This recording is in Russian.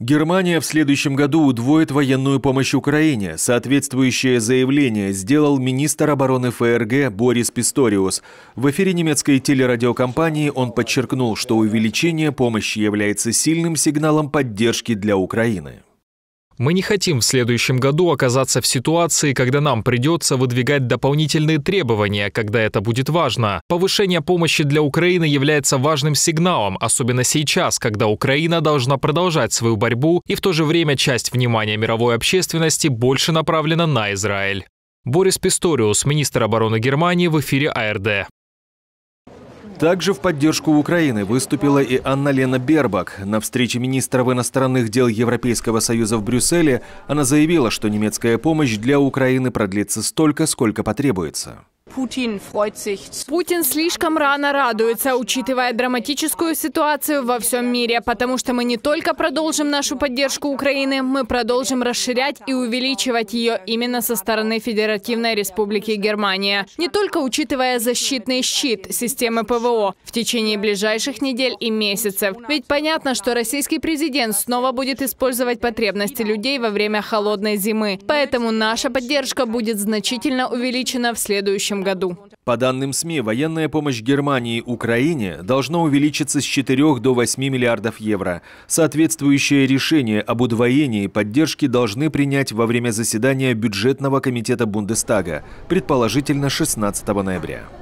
Германия в следующем году удвоит военную помощь Украине. Соответствующее заявление сделал министр обороны ФРГ Борис Писториус. В эфире немецкой телерадиокомпании он подчеркнул, что увеличение помощи является сильным сигналом поддержки для Украины. Мы не хотим в следующем году оказаться в ситуации, когда нам придется выдвигать дополнительные требования, когда это будет важно. Повышение помощи для Украины является важным сигналом, особенно сейчас, когда Украина должна продолжать свою борьбу, и в то же время часть внимания мировой общественности больше направлена на Израиль. Борис Писториус, министр обороны Германии в эфире АРД. Также в поддержку Украины выступила и Анна-Лена Бербак. На встрече министров иностранных дел Европейского Союза в Брюсселе она заявила, что немецкая помощь для Украины продлится столько, сколько потребуется. Путин слишком рано радуется, учитывая драматическую ситуацию во всем мире, потому что мы не только продолжим нашу поддержку Украины, мы продолжим расширять и увеличивать ее именно со стороны Федеративной Республики Германия. Не только учитывая защитный щит системы ПВО в течение ближайших недель и месяцев. Ведь понятно, что российский президент снова будет использовать потребности людей во время холодной зимы. Поэтому наша поддержка будет значительно увеличена в следующем 2019 году. По данным СМИ, военная помощь Германии Украине должна увеличиться с 4 до 8 миллиардов евро. Соответствующее решение об удвоении поддержки должны принять во время заседания бюджетного комитета Бундестага, предположительно 16 ноября.